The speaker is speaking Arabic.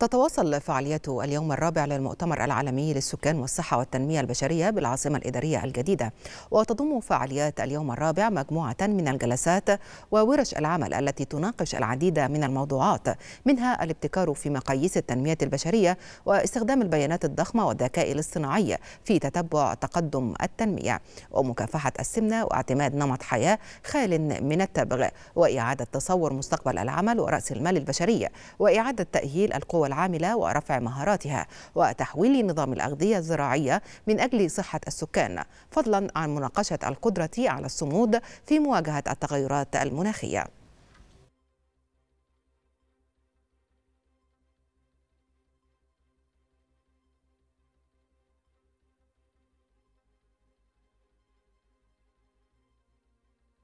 تتواصل فعاليات اليوم الرابع للمؤتمر العالمي للسكان والصحة والتنمية البشرية بالعاصمة الإدارية الجديدة وتضم فعاليات اليوم الرابع مجموعة من الجلسات وورش العمل التي تناقش العديد من الموضوعات منها الابتكار في مقاييس التنمية البشرية واستخدام البيانات الضخمة والذكاء الاصطناعي في تتبع تقدم التنمية ومكافحة السمنة واعتماد نمط حياة خال من التبغ وإعادة تصور مستقبل العمل ورأس المال البشري وإعادة تأهيل القوى العاملة ورفع مهاراتها وتحويل نظام الأغذية الزراعية من أجل صحة السكان فضلا عن مناقشة القدرة على الصمود في مواجهة التغيرات المناخية